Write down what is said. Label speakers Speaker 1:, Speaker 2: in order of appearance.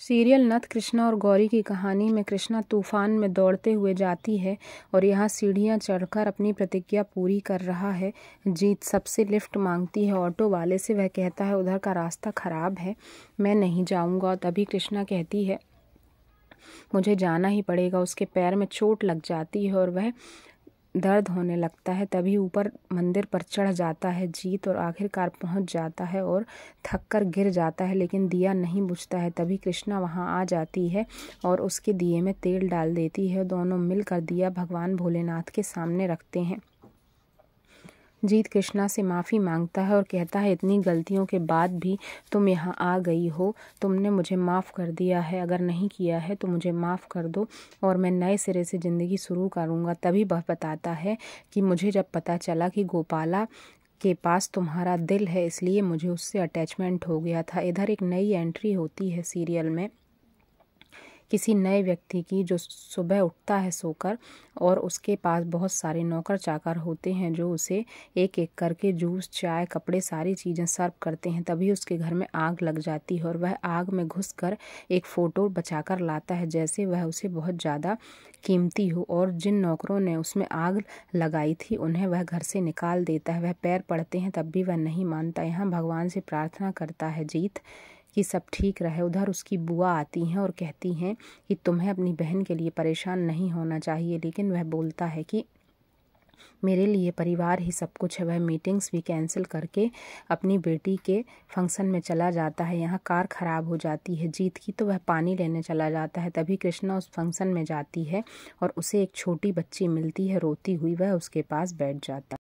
Speaker 1: serial नथ कृष्णा और गौरी की कहानी में कृष्णा तूफान में दौड़ते हुए जाती है और यहाँ सीढ़ियाँ चढ़कर अपनी प्रतिज्ञा पूरी कर रहा है जीत सबसे लिफ्ट मांगती है ऑटो वाले से वह कहता है उधर का रास्ता ख़राब है मैं नहीं जाऊँगा तभी कृष्णा कहती है मुझे जाना ही पड़ेगा उसके पैर में चोट लग जाती है और वह दर्द होने लगता है तभी ऊपर मंदिर पर चढ़ जाता है जीत और आखिरकार पहुंच जाता है और थक कर गिर जाता है लेकिन दिया नहीं बुझता है तभी कृष्णा वहां आ जाती है और उसके दिए में तेल डाल देती है दोनों मिलकर दिया भगवान भोलेनाथ के सामने रखते हैं जीत कृष्णा से माफ़ी मांगता है और कहता है इतनी गलतियों के बाद भी तुम यहाँ आ गई हो तुमने मुझे माफ़ कर दिया है अगर नहीं किया है तो मुझे माफ़ कर दो और मैं नए सिरे से ज़िंदगी शुरू करूँगा तभी वह बताता है कि मुझे जब पता चला कि गोपाला के पास तुम्हारा दिल है इसलिए मुझे उससे अटैचमेंट हो गया था इधर एक नई एंट्री होती है सीरियल में किसी नए व्यक्ति की जो सुबह उठता है सोकर और उसके पास बहुत सारे नौकर चाकर होते हैं जो उसे एक एक करके जूस चाय कपड़े सारी चीज़ें सर्व करते हैं तभी उसके घर में आग लग जाती है और वह आग में घुस कर एक फ़ोटो बचा कर लाता है जैसे वह उसे बहुत ज़्यादा कीमती हो और जिन नौकरों ने उसमें आग लगाई थी उन्हें वह घर से निकाल देता है वह पैर पड़ते हैं तब भी वह नहीं मानता यहाँ भगवान से प्रार्थना करता है जीत कि सब ठीक रहे उधर उसकी बुआ आती हैं और कहती हैं कि तुम्हें अपनी बहन के लिए परेशान नहीं होना चाहिए लेकिन वह बोलता है कि मेरे लिए परिवार ही सब कुछ है वह मीटिंग्स भी कैंसिल करके अपनी बेटी के फंक्शन में चला जाता है यहाँ कार खराब हो जाती है जीत की तो वह पानी लेने चला जाता है तभी कृष्णा उस फंक्शन में जाती है और उसे एक छोटी बच्ची मिलती है रोती हुई वह उसके पास बैठ जाता है